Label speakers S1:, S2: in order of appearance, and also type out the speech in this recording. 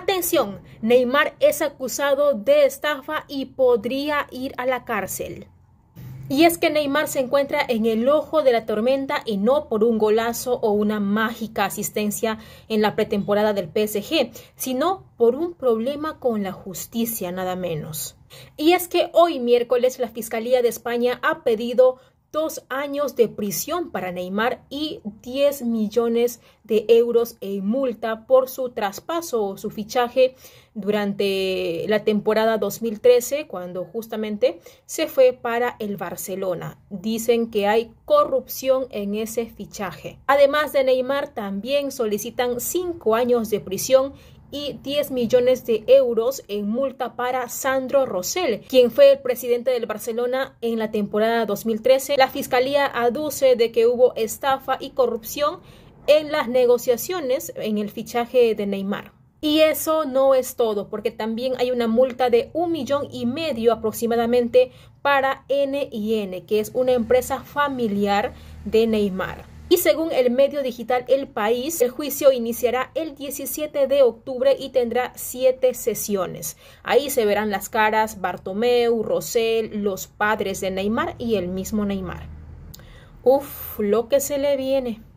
S1: Atención, Neymar es acusado de estafa y podría ir a la cárcel. Y es que Neymar se encuentra en el ojo de la tormenta y no por un golazo o una mágica asistencia en la pretemporada del PSG, sino por un problema con la justicia nada menos. Y es que hoy miércoles la Fiscalía de España ha pedido dos años de prisión para Neymar y 10 millones de euros en multa por su traspaso o su fichaje durante la temporada 2013, cuando justamente se fue para el Barcelona. Dicen que hay corrupción en ese fichaje. Además de Neymar, también solicitan cinco años de prisión y 10 millones de euros en multa para Sandro Rosell, quien fue el presidente del Barcelona en la temporada 2013. La fiscalía aduce de que hubo estafa y corrupción en las negociaciones en el fichaje de Neymar. Y eso no es todo, porque también hay una multa de un millón y medio aproximadamente para NIN, que es una empresa familiar de Neymar. Y según el medio digital El País, el juicio iniciará el 17 de octubre y tendrá siete sesiones. Ahí se verán las caras Bartomeu, Rosel, los padres de Neymar y el mismo Neymar. Uf, lo que se le viene.